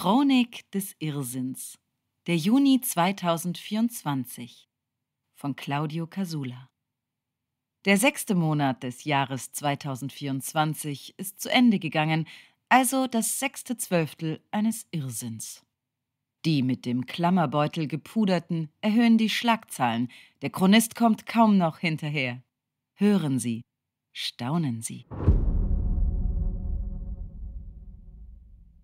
Chronik des Irrsinns, der Juni 2024 von Claudio Casula. Der sechste Monat des Jahres 2024 ist zu Ende gegangen, also das sechste Zwölftel eines Irrsinns. Die mit dem Klammerbeutel gepuderten erhöhen die Schlagzahlen, der Chronist kommt kaum noch hinterher. Hören Sie, staunen Sie.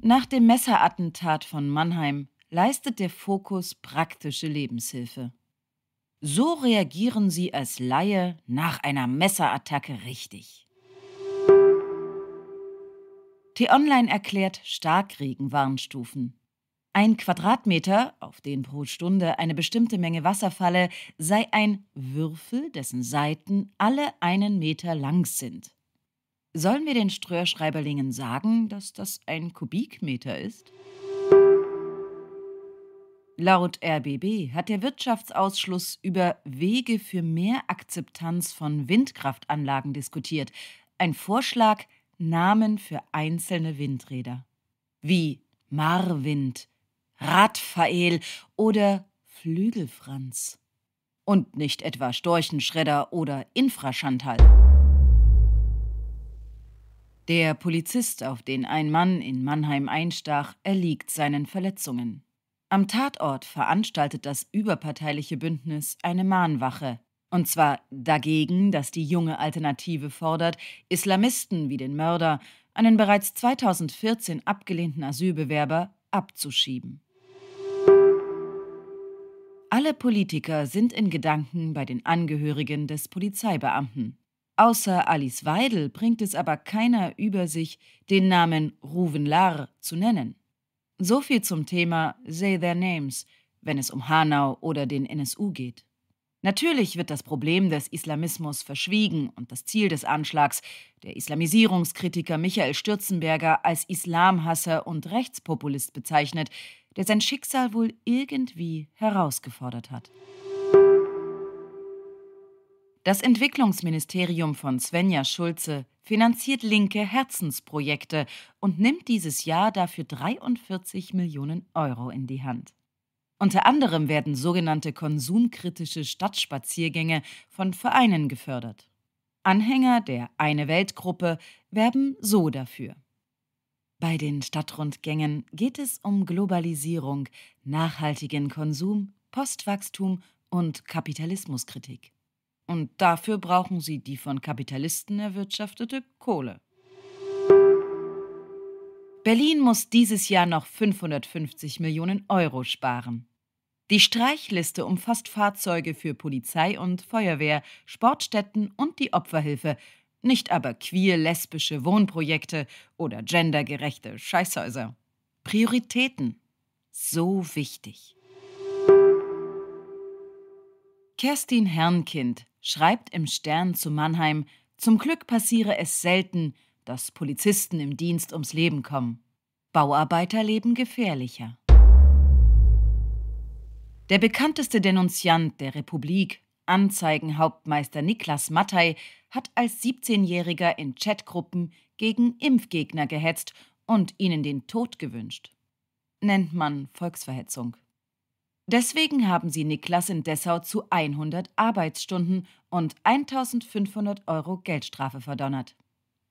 Nach dem Messerattentat von Mannheim leistet der Fokus praktische Lebenshilfe. So reagieren Sie als Laie nach einer Messerattacke richtig. T-Online erklärt Starkregenwarnstufen. Ein Quadratmeter, auf den pro Stunde eine bestimmte Menge Wasser falle, sei ein Würfel, dessen Seiten alle einen Meter lang sind. Sollen wir den Ströhrschreiberlingen sagen, dass das ein Kubikmeter ist? Laut RBB hat der Wirtschaftsausschuss über Wege für mehr Akzeptanz von Windkraftanlagen diskutiert. Ein Vorschlag, Namen für einzelne Windräder. Wie Marwind, Radfael oder Flügelfranz. Und nicht etwa Storchenschredder oder Infraschanthal. Der Polizist, auf den ein Mann in Mannheim einstach, erliegt seinen Verletzungen. Am Tatort veranstaltet das überparteiliche Bündnis eine Mahnwache. Und zwar dagegen, dass die junge Alternative fordert, Islamisten wie den Mörder, einen bereits 2014 abgelehnten Asylbewerber, abzuschieben. Alle Politiker sind in Gedanken bei den Angehörigen des Polizeibeamten. Außer Alice Weidel bringt es aber keiner über sich, den Namen Ruven Lahr zu nennen. So viel zum Thema Say Their Names, wenn es um Hanau oder den NSU geht. Natürlich wird das Problem des Islamismus verschwiegen und das Ziel des Anschlags, der Islamisierungskritiker Michael Stürzenberger als Islamhasser und Rechtspopulist bezeichnet, der sein Schicksal wohl irgendwie herausgefordert hat. Das Entwicklungsministerium von Svenja Schulze finanziert linke Herzensprojekte und nimmt dieses Jahr dafür 43 Millionen Euro in die Hand. Unter anderem werden sogenannte konsumkritische Stadtspaziergänge von Vereinen gefördert. Anhänger der Eine Weltgruppe werben so dafür. Bei den Stadtrundgängen geht es um Globalisierung, nachhaltigen Konsum, Postwachstum und Kapitalismuskritik. Und dafür brauchen sie die von Kapitalisten erwirtschaftete Kohle. Berlin muss dieses Jahr noch 550 Millionen Euro sparen. Die Streichliste umfasst Fahrzeuge für Polizei und Feuerwehr, Sportstätten und die Opferhilfe, nicht aber queer-lesbische Wohnprojekte oder gendergerechte Scheißhäuser. Prioritäten. So wichtig. Kerstin Herrnkind, schreibt im Stern zu Mannheim, zum Glück passiere es selten, dass Polizisten im Dienst ums Leben kommen. Bauarbeiter leben gefährlicher. Der bekannteste Denunziant der Republik, Anzeigenhauptmeister Niklas Mattei, hat als 17-Jähriger in Chatgruppen gegen Impfgegner gehetzt und ihnen den Tod gewünscht. Nennt man Volksverhetzung. Deswegen haben sie Niklas in Dessau zu 100 Arbeitsstunden und 1500 Euro Geldstrafe verdonnert.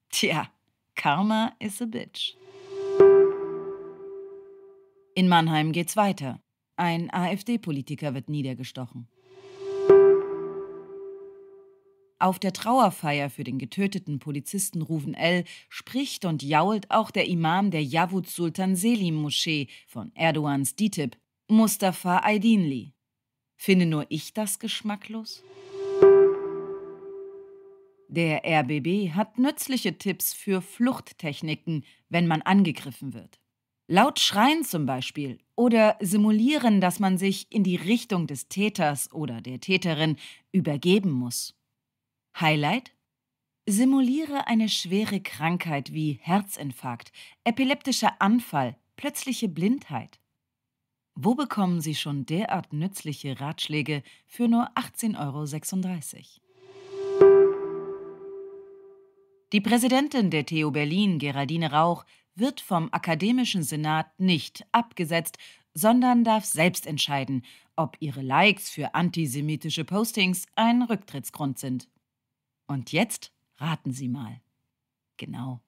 Tja, Karma is a bitch. In Mannheim geht's weiter. Ein AfD-Politiker wird niedergestochen. Auf der Trauerfeier für den getöteten Polizisten Ruven L. spricht und jault auch der Imam der Yavuz Sultan Selim Moschee von Erdogans DITIB, Mustafa Aydinli. Finde nur ich das geschmacklos? Der RBB hat nützliche Tipps für Fluchttechniken, wenn man angegriffen wird. Laut schreien zum Beispiel oder simulieren, dass man sich in die Richtung des Täters oder der Täterin übergeben muss. Highlight? Simuliere eine schwere Krankheit wie Herzinfarkt, epileptischer Anfall, plötzliche Blindheit. Wo bekommen Sie schon derart nützliche Ratschläge für nur 18,36 Euro? Die Präsidentin der TU Berlin, Geraldine Rauch, wird vom Akademischen Senat nicht abgesetzt, sondern darf selbst entscheiden, ob ihre Likes für antisemitische Postings ein Rücktrittsgrund sind. Und jetzt raten Sie mal. Genau.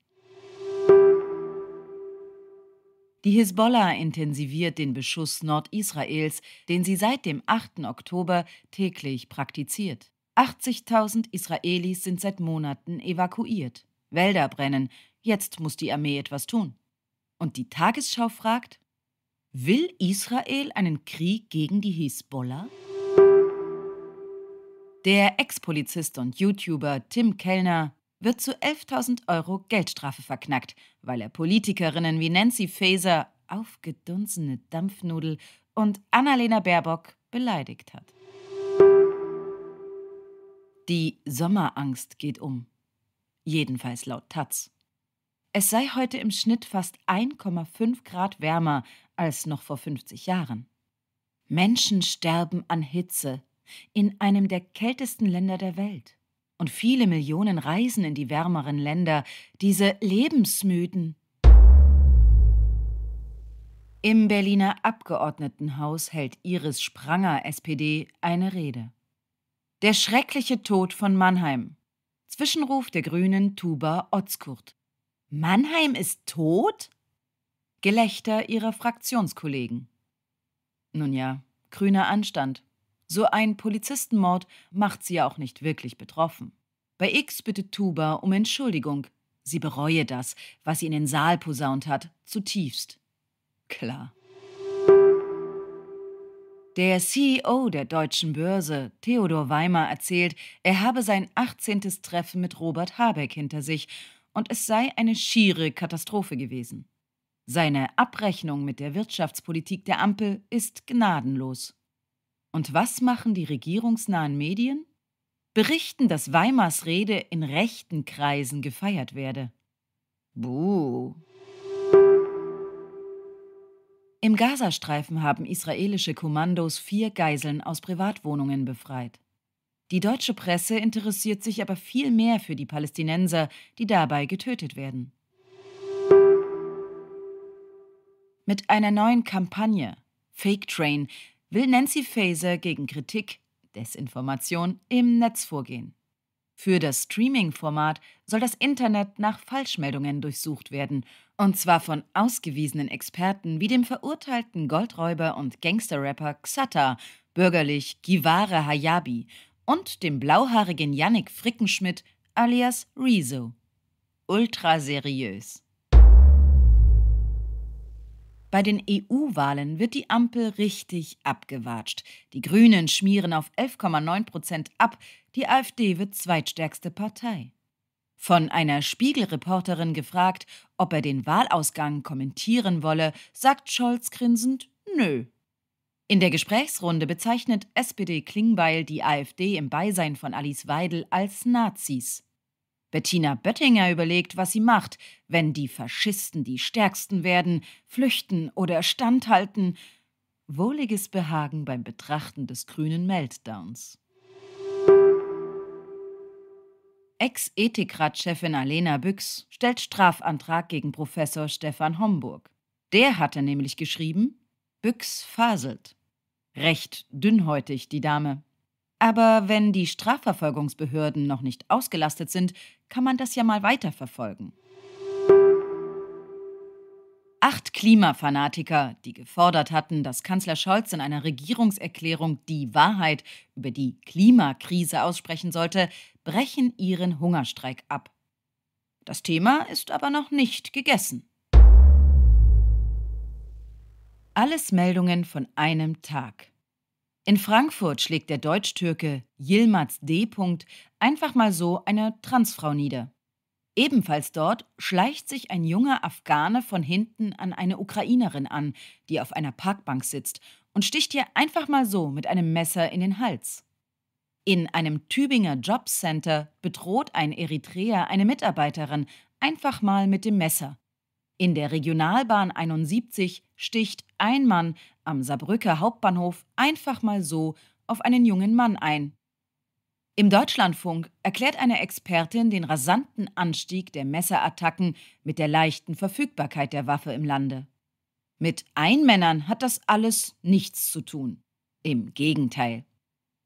Die Hisbollah intensiviert den Beschuss Nordisraels, den sie seit dem 8. Oktober täglich praktiziert. 80.000 Israelis sind seit Monaten evakuiert. Wälder brennen. Jetzt muss die Armee etwas tun. Und die Tagesschau fragt: Will Israel einen Krieg gegen die Hisbollah? Der Ex-Polizist und YouTuber Tim Kellner wird zu 11.000 Euro Geldstrafe verknackt, weil er Politikerinnen wie Nancy Faeser, aufgedunsene Dampfnudel und Annalena Baerbock beleidigt hat. Die Sommerangst geht um. Jedenfalls laut Taz. Es sei heute im Schnitt fast 1,5 Grad wärmer als noch vor 50 Jahren. Menschen sterben an Hitze in einem der kältesten Länder der Welt. Und viele Millionen reisen in die wärmeren Länder, diese Lebensmüden. Im Berliner Abgeordnetenhaus hält Iris Spranger, SPD, eine Rede. Der schreckliche Tod von Mannheim. Zwischenruf der Grünen Tuba Otzkurt. Mannheim ist tot? Gelächter ihrer Fraktionskollegen. Nun ja, grüner Anstand, so ein Polizistenmord macht sie ja auch nicht wirklich betroffen. Bei X bittet Tuba um Entschuldigung. Sie bereue das, was sie in den Saal posaunt hat, zutiefst. Klar. Der CEO der deutschen Börse, Theodor Weimar, erzählt, er habe sein 18. Treffen mit Robert Habeck hinter sich und es sei eine schiere Katastrophe gewesen. Seine Abrechnung mit der Wirtschaftspolitik der Ampel ist gnadenlos. Und was machen die regierungsnahen Medien? Berichten, dass Weimars Rede in rechten Kreisen gefeiert werde. Buh. Im Gazastreifen haben israelische Kommandos vier Geiseln aus Privatwohnungen befreit. Die deutsche Presse interessiert sich aber viel mehr für die Palästinenser, die dabei getötet werden. Mit einer neuen Kampagne, Fake Train, will Nancy Faeser gegen Kritik, Desinformation im Netz vorgehen. Für das Streaming-Format soll das Internet nach Falschmeldungen durchsucht werden, und zwar von ausgewiesenen Experten wie dem verurteilten Goldräuber und Gangsterrapper Xatta, bürgerlich Givare Hayabi, und dem blauhaarigen Yannick Frickenschmidt alias Rezo. Ultra seriös. Bei den EU-Wahlen wird die Ampel richtig abgewatscht. Die Grünen schmieren auf 11,9 Prozent ab. Die AfD wird zweitstärkste Partei. Von einer Spiegelreporterin gefragt, ob er den Wahlausgang kommentieren wolle, sagt Scholz grinsend: Nö, in der Gesprächsrunde bezeichnet SPD Klingbeil die AfD im Beisein von Alice Weidel als Nazis. Bettina Böttinger überlegt, was sie macht, wenn die Faschisten die Stärksten werden, flüchten oder standhalten. Wohliges Behagen beim Betrachten des grünen Meltdowns. Ex-Ethikrat-Chefin Alena Büchs stellt Strafantrag gegen Professor Stefan Homburg. Der hatte nämlich geschrieben, Büchs faselt. Recht dünnhäutig, die Dame. Aber wenn die Strafverfolgungsbehörden noch nicht ausgelastet sind, kann man das ja mal weiterverfolgen. Acht Klimafanatiker, die gefordert hatten, dass Kanzler Scholz in einer Regierungserklärung die Wahrheit über die Klimakrise aussprechen sollte, brechen ihren Hungerstreik ab. Das Thema ist aber noch nicht gegessen. Alles Meldungen von einem Tag. In Frankfurt schlägt der Deutsch-Türke Yilmaz D. einfach mal so eine Transfrau nieder. Ebenfalls dort schleicht sich ein junger Afghane von hinten an eine Ukrainerin an, die auf einer Parkbank sitzt, und sticht ihr einfach mal so mit einem Messer in den Hals. In einem Tübinger Jobcenter bedroht ein Eritreer eine Mitarbeiterin einfach mal mit dem Messer. In der Regionalbahn 71 sticht ein Mann am Saarbrücker Hauptbahnhof einfach mal so auf einen jungen Mann ein. Im Deutschlandfunk erklärt eine Expertin den rasanten Anstieg der Messerattacken mit der leichten Verfügbarkeit der Waffe im Lande. Mit Einmännern hat das alles nichts zu tun. Im Gegenteil.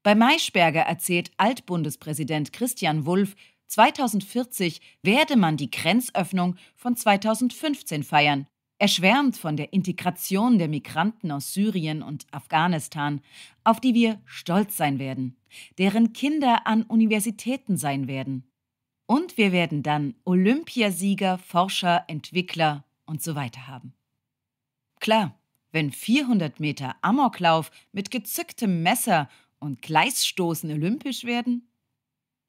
Bei Maischberger erzählt Altbundespräsident Christian Wulff, 2040 werde man die Grenzöffnung von 2015 feiern, er schwärmt von der Integration der Migranten aus Syrien und Afghanistan, auf die wir stolz sein werden, deren Kinder an Universitäten sein werden. Und wir werden dann Olympiasieger, Forscher, Entwickler und so weiter haben. Klar, wenn 400 Meter Amoklauf mit gezücktem Messer und Gleisstoßen olympisch werden?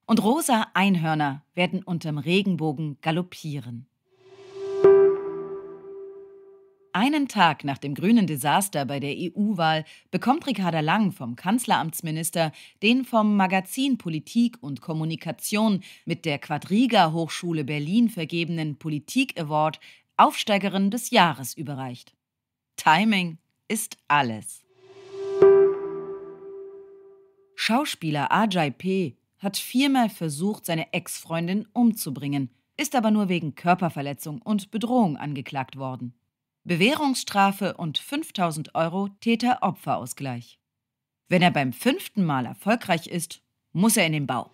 Und rosa Einhörner werden unterm Regenbogen galoppieren. Einen Tag nach dem grünen Desaster bei der EU-Wahl bekommt Ricarda Lang vom Kanzleramtsminister den vom Magazin Politik und Kommunikation mit der Quadriga Hochschule Berlin vergebenen Politik Award Aufsteigerin des Jahres überreicht. Timing ist alles. Schauspieler Ajay P. hat viermal versucht, seine Ex-Freundin umzubringen, ist aber nur wegen Körperverletzung und Bedrohung angeklagt worden. Bewährungsstrafe und 5000 Euro täter opfer ausgleich Wenn er beim fünften Mal erfolgreich ist, muss er in den Bau.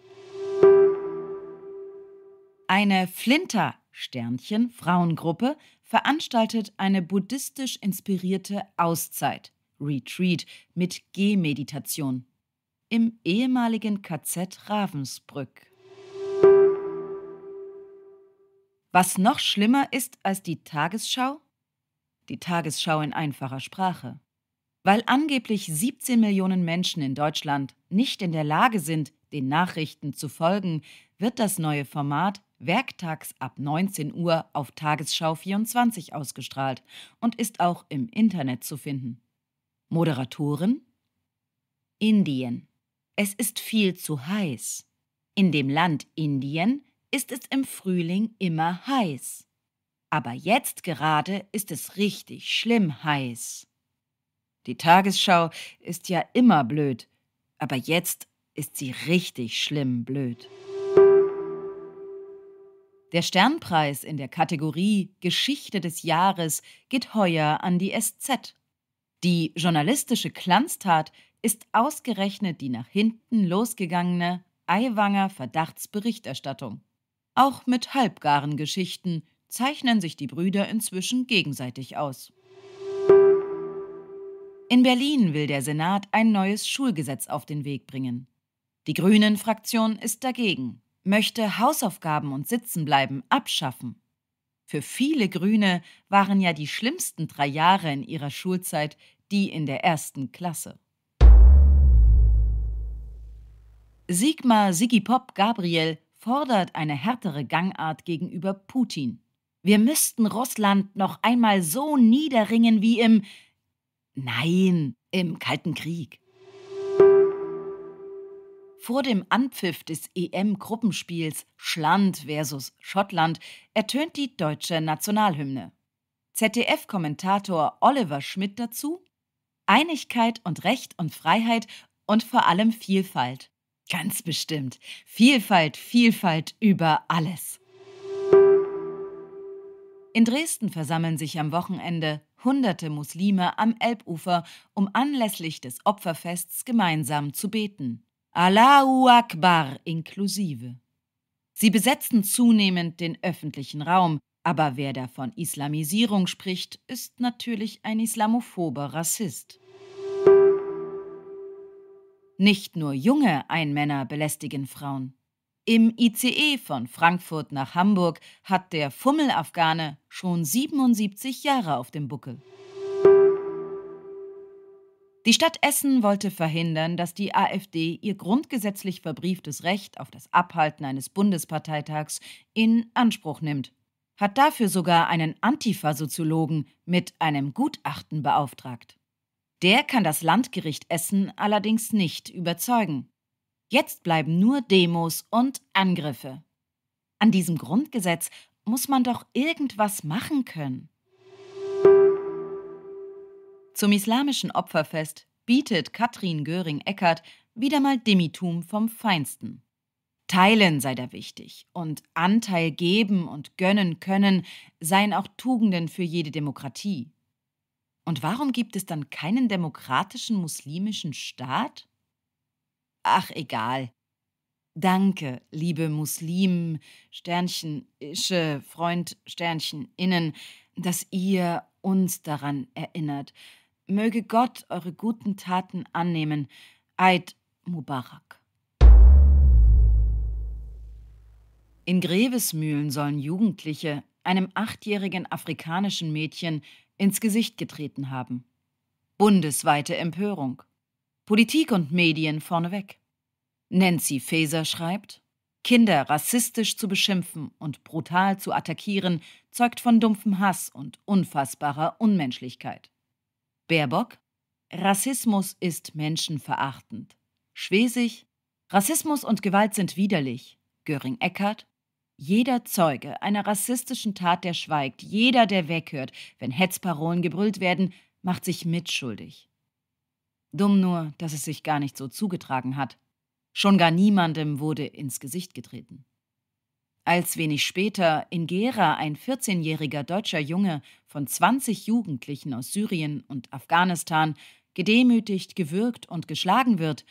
Eine Flinter Sternchen Frauengruppe veranstaltet eine buddhistisch inspirierte Auszeit, Retreat mit G-Meditation. im ehemaligen KZ Ravensbrück. Was noch schlimmer ist als die Tagesschau? die Tagesschau in einfacher Sprache. Weil angeblich 17 Millionen Menschen in Deutschland nicht in der Lage sind, den Nachrichten zu folgen, wird das neue Format werktags ab 19 Uhr auf Tagesschau 24 ausgestrahlt und ist auch im Internet zu finden. Moderatoren? Indien. Es ist viel zu heiß. In dem Land Indien ist es im Frühling immer heiß aber jetzt gerade ist es richtig schlimm heiß. Die Tagesschau ist ja immer blöd, aber jetzt ist sie richtig schlimm blöd. Der Sternpreis in der Kategorie Geschichte des Jahres geht heuer an die SZ. Die journalistische Glanztat ist ausgerechnet die nach hinten losgegangene Eiwanger Verdachtsberichterstattung. Auch mit halbgaren Geschichten zeichnen sich die Brüder inzwischen gegenseitig aus. In Berlin will der Senat ein neues Schulgesetz auf den Weg bringen. Die Grünen-Fraktion ist dagegen, möchte Hausaufgaben und Sitzenbleiben abschaffen. Für viele Grüne waren ja die schlimmsten drei Jahre in ihrer Schulzeit die in der ersten Klasse. Sigmar Sigipop Gabriel fordert eine härtere Gangart gegenüber Putin. Wir müssten Russland noch einmal so niederringen wie im Nein, im Kalten Krieg. Vor dem Anpfiff des EM-Gruppenspiels Schland versus Schottland ertönt die deutsche Nationalhymne. ZDF-Kommentator Oliver Schmidt dazu: Einigkeit und Recht und Freiheit und vor allem Vielfalt. Ganz bestimmt. Vielfalt, Vielfalt über alles. In Dresden versammeln sich am Wochenende hunderte Muslime am Elbufer, um anlässlich des Opferfests gemeinsam zu beten. Allahu Akbar inklusive. Sie besetzen zunehmend den öffentlichen Raum, aber wer da von Islamisierung spricht, ist natürlich ein islamophober Rassist. Nicht nur junge Einmänner belästigen Frauen. Im ICE von Frankfurt nach Hamburg hat der fummel schon 77 Jahre auf dem Buckel. Die Stadt Essen wollte verhindern, dass die AfD ihr grundgesetzlich verbrieftes Recht auf das Abhalten eines Bundesparteitags in Anspruch nimmt, hat dafür sogar einen Antifa-Soziologen mit einem Gutachten beauftragt. Der kann das Landgericht Essen allerdings nicht überzeugen. Jetzt bleiben nur Demos und Angriffe. An diesem Grundgesetz muss man doch irgendwas machen können. Zum islamischen Opferfest bietet Katrin Göring-Eckert wieder mal Dimitum vom Feinsten. Teilen sei da wichtig und Anteil geben und gönnen können seien auch Tugenden für jede Demokratie. Und warum gibt es dann keinen demokratischen muslimischen Staat? Ach egal. Danke, liebe Muslim, Sternchen, Ische, Freund, Sternchen, Innen, dass ihr uns daran erinnert. Möge Gott eure guten Taten annehmen. Eid Mubarak. In Grevesmühlen sollen Jugendliche einem achtjährigen afrikanischen Mädchen ins Gesicht getreten haben. Bundesweite Empörung. Politik und Medien vorneweg. Nancy Faeser schreibt, Kinder rassistisch zu beschimpfen und brutal zu attackieren, zeugt von dumpfem Hass und unfassbarer Unmenschlichkeit. Baerbock, Rassismus ist menschenverachtend. Schwesig, Rassismus und Gewalt sind widerlich. Göring-Eckardt, jeder Zeuge einer rassistischen Tat, der schweigt, jeder, der weghört, wenn Hetzparolen gebrüllt werden, macht sich mitschuldig. Dumm nur, dass es sich gar nicht so zugetragen hat. Schon gar niemandem wurde ins Gesicht getreten. Als wenig später in Gera ein 14-jähriger deutscher Junge von 20 Jugendlichen aus Syrien und Afghanistan gedemütigt, gewürgt und geschlagen wird,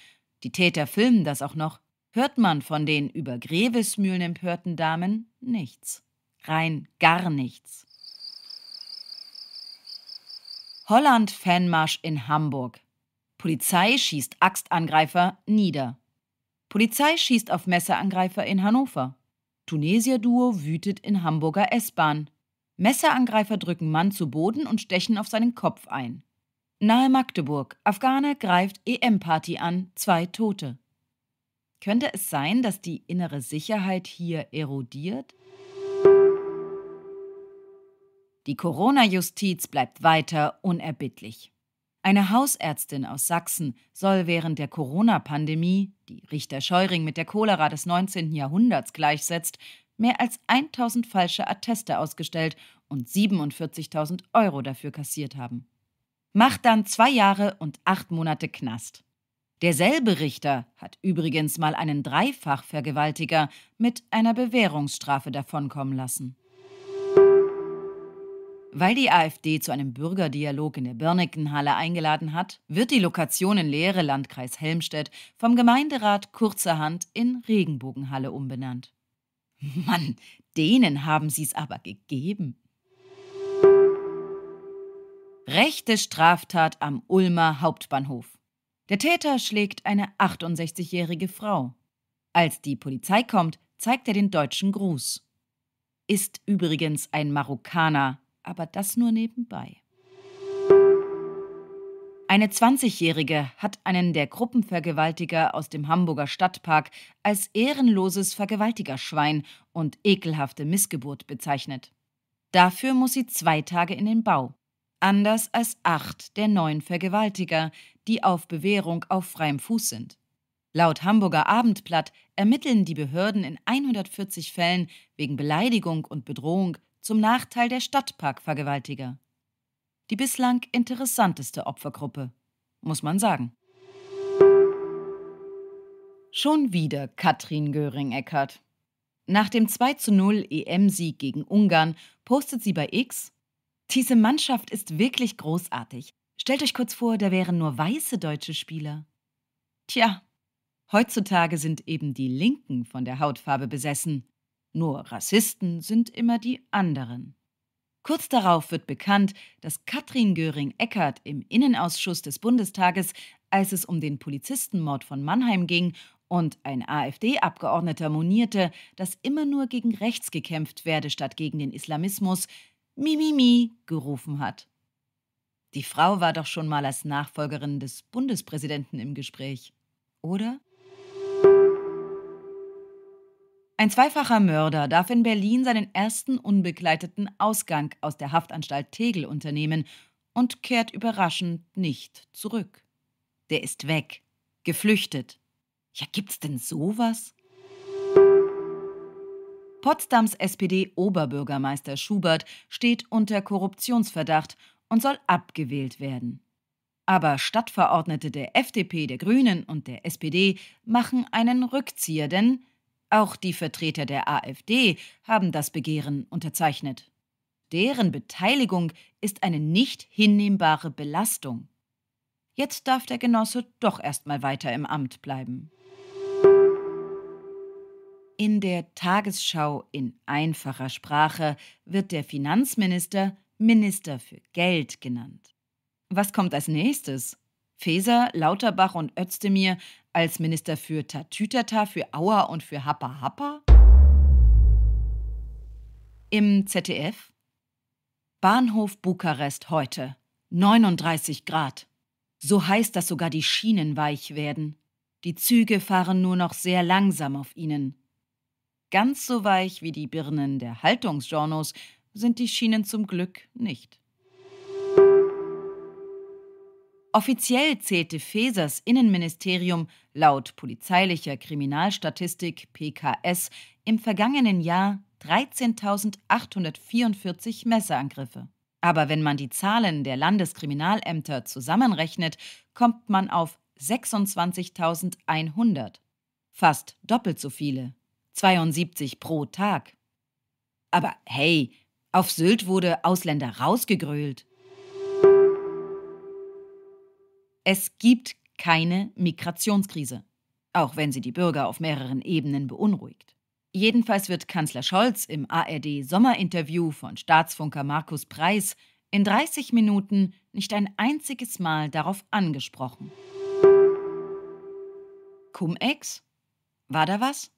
die Täter filmen das auch noch, hört man von den über Grevesmühlen empörten Damen nichts. Rein gar nichts. Holland-Fanmarsch in Hamburg. Polizei schießt Axtangreifer nieder. Polizei schießt auf Messerangreifer in Hannover. Tunesier-Duo wütet in Hamburger S-Bahn. Messerangreifer drücken Mann zu Boden und stechen auf seinen Kopf ein. Nahe Magdeburg. Afghaner greift EM-Party an. Zwei Tote. Könnte es sein, dass die innere Sicherheit hier erodiert? Die Corona-Justiz bleibt weiter unerbittlich. Eine Hausärztin aus Sachsen soll während der Corona-Pandemie, die Richter Scheuring mit der Cholera des 19. Jahrhunderts gleichsetzt, mehr als 1000 falsche Atteste ausgestellt und 47.000 Euro dafür kassiert haben. Macht dann zwei Jahre und acht Monate Knast. Derselbe Richter hat übrigens mal einen Dreifachvergewaltiger mit einer Bewährungsstrafe davonkommen lassen. Weil die AfD zu einem Bürgerdialog in der Birneckenhalle eingeladen hat, wird die Lokation in Leere Landkreis Helmstedt, vom Gemeinderat kurzerhand in Regenbogenhalle umbenannt. Mann, denen haben sie es aber gegeben. Rechte Straftat am Ulmer Hauptbahnhof. Der Täter schlägt eine 68-jährige Frau. Als die Polizei kommt, zeigt er den deutschen Gruß. Ist übrigens ein Marokkaner, aber das nur nebenbei. Eine 20-Jährige hat einen der Gruppenvergewaltiger aus dem Hamburger Stadtpark als ehrenloses Vergewaltigerschwein und ekelhafte Missgeburt bezeichnet. Dafür muss sie zwei Tage in den Bau. Anders als acht der neun Vergewaltiger, die auf Bewährung auf freiem Fuß sind. Laut Hamburger Abendblatt ermitteln die Behörden in 140 Fällen wegen Beleidigung und Bedrohung zum Nachteil der Stadtparkvergewaltiger. Die bislang interessanteste Opfergruppe, muss man sagen. Schon wieder Katrin Göring-Eckert. Nach dem 2 zu 0 EM-Sieg gegen Ungarn postet sie bei X: Diese Mannschaft ist wirklich großartig. Stellt euch kurz vor, da wären nur weiße deutsche Spieler. Tja, heutzutage sind eben die Linken von der Hautfarbe besessen. Nur Rassisten sind immer die anderen. Kurz darauf wird bekannt, dass Katrin göring eckert im Innenausschuss des Bundestages, als es um den Polizistenmord von Mannheim ging und ein AfD-Abgeordneter monierte, dass immer nur gegen rechts gekämpft werde statt gegen den Islamismus, Mimimi gerufen hat. Die Frau war doch schon mal als Nachfolgerin des Bundespräsidenten im Gespräch, oder? Ein zweifacher Mörder darf in Berlin seinen ersten unbegleiteten Ausgang aus der Haftanstalt Tegel unternehmen und kehrt überraschend nicht zurück. Der ist weg, geflüchtet. Ja, gibt's denn sowas? Potsdams SPD-Oberbürgermeister Schubert steht unter Korruptionsverdacht und soll abgewählt werden. Aber Stadtverordnete der FDP, der Grünen und der SPD machen einen Rückzieher, denn auch die Vertreter der AfD haben das Begehren unterzeichnet. Deren Beteiligung ist eine nicht hinnehmbare Belastung. Jetzt darf der Genosse doch erstmal weiter im Amt bleiben. In der Tagesschau in einfacher Sprache wird der Finanzminister Minister für Geld genannt. Was kommt als nächstes? Feser, Lauterbach und Özdemir als Minister für Tatütata, für Auer und für Happa Happa? Im ZDF Bahnhof Bukarest heute 39 Grad. So heiß, dass sogar die Schienen weich werden. Die Züge fahren nur noch sehr langsam auf ihnen. Ganz so weich wie die Birnen der Haltungsjournos sind die Schienen zum Glück nicht. Offiziell zählte Fesers Innenministerium laut polizeilicher Kriminalstatistik PKS im vergangenen Jahr 13.844 Messeangriffe. Aber wenn man die Zahlen der Landeskriminalämter zusammenrechnet, kommt man auf 26.100. Fast doppelt so viele. 72 pro Tag. Aber hey, auf Sylt wurde Ausländer rausgegrölt. Es gibt keine Migrationskrise, auch wenn sie die Bürger auf mehreren Ebenen beunruhigt. Jedenfalls wird Kanzler Scholz im ARD-Sommerinterview von Staatsfunker Markus Preis in 30 Minuten nicht ein einziges Mal darauf angesprochen. Cum-Ex? War da was?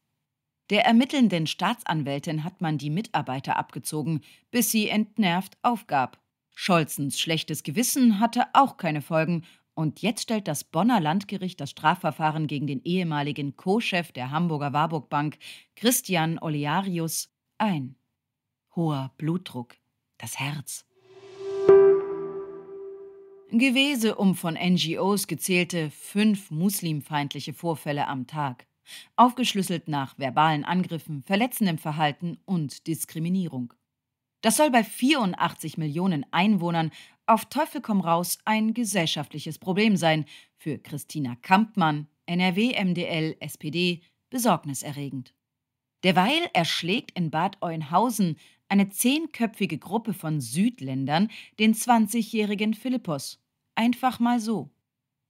Der ermittelnden Staatsanwältin hat man die Mitarbeiter abgezogen, bis sie entnervt aufgab. Scholzens schlechtes Gewissen hatte auch keine Folgen und jetzt stellt das Bonner Landgericht das Strafverfahren gegen den ehemaligen Co-Chef der Hamburger Warburg Bank, Christian Olearius, ein. Hoher Blutdruck, das Herz. Gewese um von NGOs gezählte fünf muslimfeindliche Vorfälle am Tag, aufgeschlüsselt nach verbalen Angriffen, verletzendem Verhalten und Diskriminierung. Das soll bei 84 Millionen Einwohnern auf Teufel komm raus ein gesellschaftliches Problem sein, für Christina Kampmann, NRW MDL, SPD, besorgniserregend. Derweil erschlägt in Bad Oeynhausen eine zehnköpfige Gruppe von Südländern den 20-jährigen Philippos. Einfach mal so.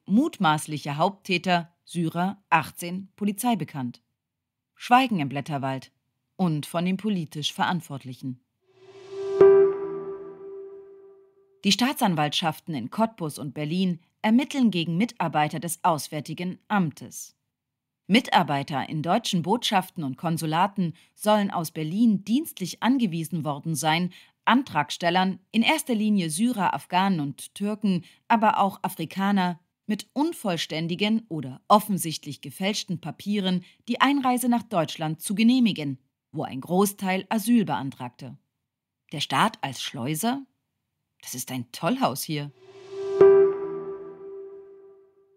Mutmaßlicher Haupttäter, Syrer, 18, Polizei bekannt. Schweigen im Blätterwald und von den politisch Verantwortlichen. Die Staatsanwaltschaften in Cottbus und Berlin ermitteln gegen Mitarbeiter des Auswärtigen Amtes. Mitarbeiter in deutschen Botschaften und Konsulaten sollen aus Berlin dienstlich angewiesen worden sein, Antragstellern, in erster Linie Syrer, Afghanen und Türken, aber auch Afrikaner, mit unvollständigen oder offensichtlich gefälschten Papieren die Einreise nach Deutschland zu genehmigen, wo ein Großteil Asyl beantragte. Der Staat als Schleuser das ist ein Tollhaus hier.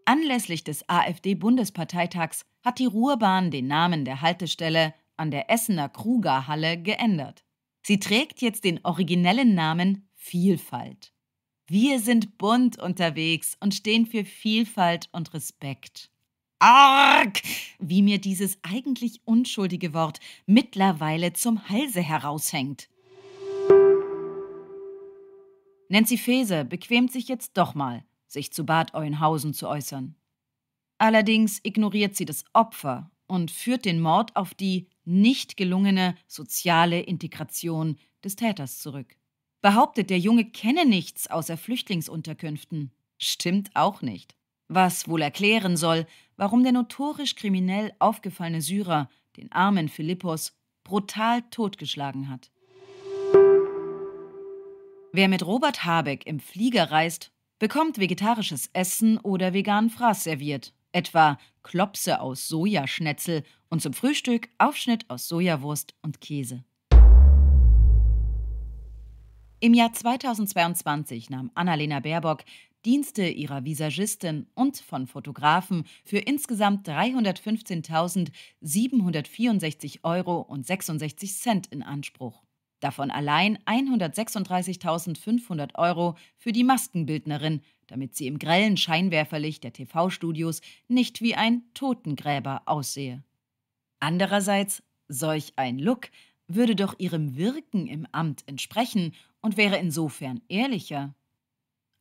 Anlässlich des AfD-Bundesparteitags hat die Ruhrbahn den Namen der Haltestelle an der Essener Kruger Halle geändert. Sie trägt jetzt den originellen Namen Vielfalt. Wir sind bunt unterwegs und stehen für Vielfalt und Respekt. Arg! Wie mir dieses eigentlich unschuldige Wort mittlerweile zum Halse heraushängt. Nancy Faeser bequemt sich jetzt doch mal, sich zu Bad Oeynhausen zu äußern. Allerdings ignoriert sie das Opfer und führt den Mord auf die nicht gelungene soziale Integration des Täters zurück. Behauptet, der Junge kenne nichts außer Flüchtlingsunterkünften. Stimmt auch nicht. Was wohl erklären soll, warum der notorisch kriminell aufgefallene Syrer den armen Philippos brutal totgeschlagen hat. Wer mit Robert Habeck im Flieger reist, bekommt vegetarisches Essen oder veganen Fraß serviert, etwa Klopse aus Sojaschnetzel und zum Frühstück Aufschnitt aus Sojawurst und Käse. Im Jahr 2022 nahm Annalena Baerbock Dienste ihrer Visagistin und von Fotografen für insgesamt 315.764,66 Euro in Anspruch davon allein 136.500 Euro für die Maskenbildnerin, damit sie im grellen Scheinwerferlicht der TV-Studios nicht wie ein Totengräber aussehe. Andererseits, solch ein Look würde doch ihrem Wirken im Amt entsprechen und wäre insofern ehrlicher.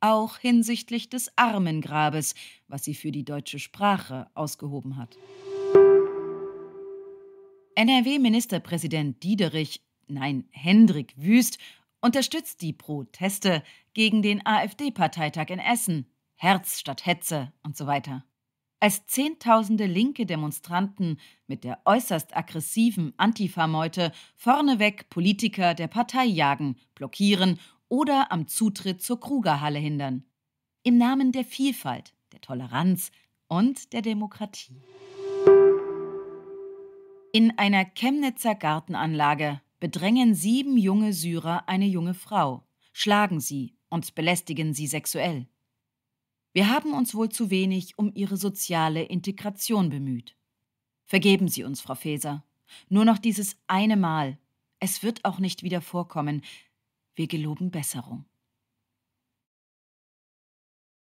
Auch hinsichtlich des Armengrabes, was sie für die deutsche Sprache ausgehoben hat. NRW-Ministerpräsident Diederich nein, Hendrik Wüst unterstützt die Proteste gegen den AfD-Parteitag in Essen, Herz statt Hetze und so weiter. Als zehntausende linke Demonstranten mit der äußerst aggressiven Antifa-Meute vorneweg Politiker der Partei jagen, blockieren oder am Zutritt zur Krugerhalle hindern. Im Namen der Vielfalt, der Toleranz und der Demokratie. In einer Chemnitzer Gartenanlage bedrängen sieben junge Syrer eine junge Frau, schlagen sie und belästigen sie sexuell. Wir haben uns wohl zu wenig um ihre soziale Integration bemüht. Vergeben Sie uns, Frau Feser. Nur noch dieses eine Mal. Es wird auch nicht wieder vorkommen. Wir geloben Besserung.